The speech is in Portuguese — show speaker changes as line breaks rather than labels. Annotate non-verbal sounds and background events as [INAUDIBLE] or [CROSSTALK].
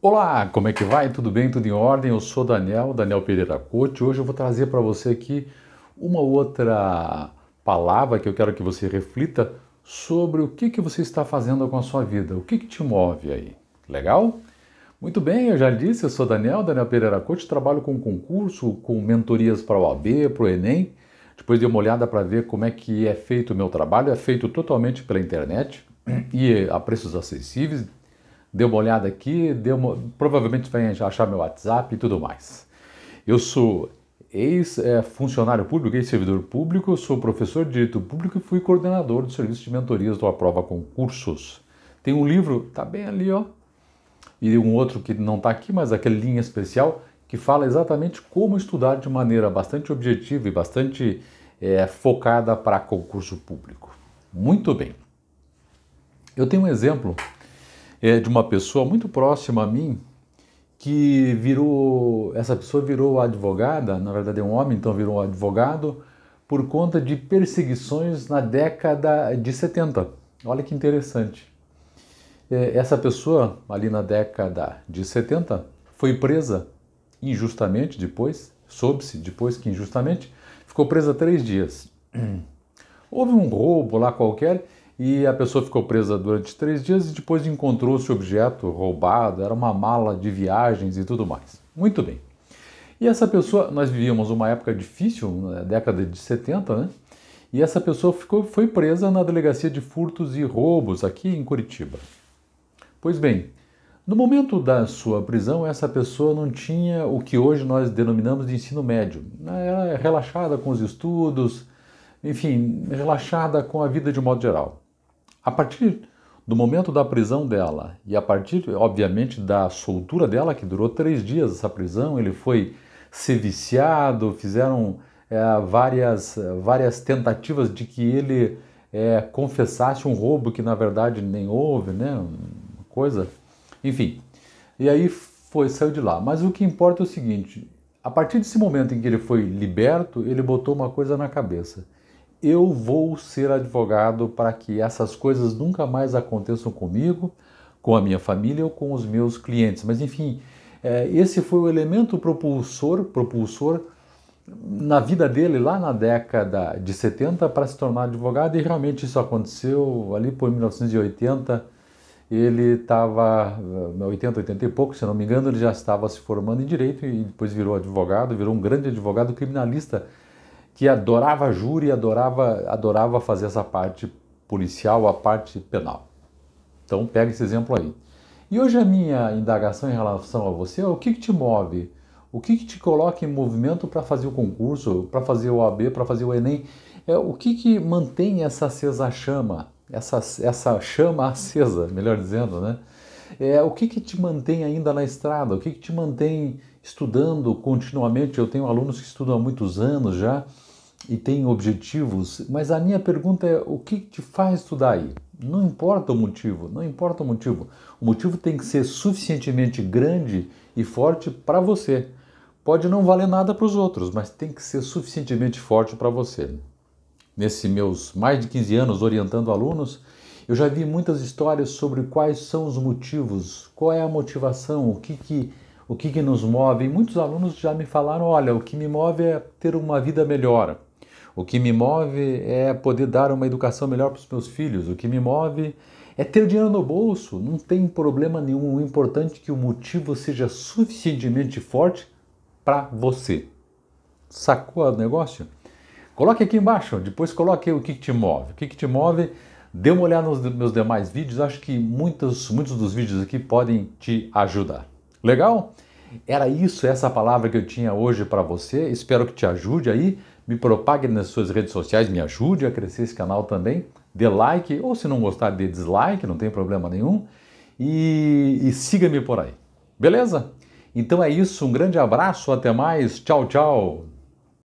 Olá, como é que vai? Tudo bem? Tudo em ordem? Eu sou Daniel, Daniel Pereira Couto. Hoje eu vou trazer para você aqui uma outra palavra que eu quero que você reflita sobre o que, que você está fazendo com a sua vida, o que, que te move aí. Legal? Muito bem, eu já disse, eu sou Daniel, Daniel Pereira Couto, trabalho com concurso, com mentorias para o AB, para o Enem. Depois dei uma olhada para ver como é que é feito o meu trabalho, é feito totalmente pela internet e a preços acessíveis, dê uma olhada aqui, dê uma, provavelmente vai achar meu WhatsApp e tudo mais. Eu sou ex-funcionário público, ex-servidor público, sou professor de Direito Público e fui coordenador do Serviço de Mentorias do Aprova Concursos. Tem um livro, tá bem ali, ó, e um outro que não está aqui, mas aquela linha especial, que fala exatamente como estudar de maneira bastante objetiva e bastante é, focada para concurso público. Muito bem. Eu tenho um exemplo é, de uma pessoa muito próxima a mim que virou, essa pessoa virou advogada, na verdade é um homem, então virou advogado por conta de perseguições na década de 70. Olha que interessante. É, essa pessoa, ali na década de 70, foi presa injustamente depois, soube-se depois que injustamente, ficou presa três dias. [CLEARS THROAT] Houve um roubo lá qualquer e a pessoa ficou presa durante três dias e depois encontrou-se objeto roubado, era uma mala de viagens e tudo mais. Muito bem. E essa pessoa, nós vivíamos uma época difícil, na né, década de 70, né? E essa pessoa ficou, foi presa na delegacia de furtos e roubos aqui em Curitiba. Pois bem, no momento da sua prisão, essa pessoa não tinha o que hoje nós denominamos de ensino médio. Ela né, Era relaxada com os estudos, enfim, relaxada com a vida de modo geral. A partir do momento da prisão dela e a partir, obviamente, da soltura dela, que durou três dias essa prisão, ele foi ser viciado, fizeram é, várias, várias tentativas de que ele é, confessasse um roubo que na verdade nem houve, né? Uma coisa. Enfim. E aí foi, saiu de lá. Mas o que importa é o seguinte: a partir desse momento em que ele foi liberto, ele botou uma coisa na cabeça eu vou ser advogado para que essas coisas nunca mais aconteçam comigo, com a minha família ou com os meus clientes. Mas enfim, é, esse foi o elemento propulsor, propulsor na vida dele lá na década de 70 para se tornar advogado e realmente isso aconteceu ali por 1980. Ele estava 80, 80 e pouco, se não me engano, ele já estava se formando em direito e depois virou advogado, virou um grande advogado criminalista que adorava a júri, adorava, adorava fazer essa parte policial, a parte penal. Então pega esse exemplo aí. E hoje a minha indagação em relação a você é o que, que te move? O que, que, te coloca em movimento para fazer o concurso, para fazer o AB, para fazer o Enem? É, o que, que mantém essa acesa chama, essa, essa chama acesa, melhor dizendo, né? É, o que, que te mantém ainda na estrada? O que, que te mantém estudando continuamente? Eu tenho alunos que estudam há muitos anos já e tem objetivos, mas a minha pergunta é o que te faz estudar aí? Não importa o motivo, não importa o motivo. O motivo tem que ser suficientemente grande e forte para você. Pode não valer nada para os outros, mas tem que ser suficientemente forte para você. Nesses meus mais de 15 anos orientando alunos, eu já vi muitas histórias sobre quais são os motivos, qual é a motivação, o que que o que, que nos move. E muitos alunos já me falaram: olha, o que me move é ter uma vida melhor, o que me move é poder dar uma educação melhor para os meus filhos. O que me move é ter dinheiro no bolso. Não tem problema nenhum. O importante é que o motivo seja suficientemente forte para você. Sacou o negócio? Coloque aqui embaixo, depois coloque o que, te move. O que, que te move? Dê uma olhada nos meus demais vídeos, acho que muitos, muitos dos vídeos aqui podem te ajudar. Legal? Era isso, essa palavra que eu tinha hoje para você. Espero que te ajude aí me propague nas suas redes sociais, me ajude a crescer esse canal também, dê like, ou se não gostar, dê dislike, não tem problema nenhum, e, e siga-me por aí. Beleza? Então é isso, um grande abraço, até mais, tchau, tchau!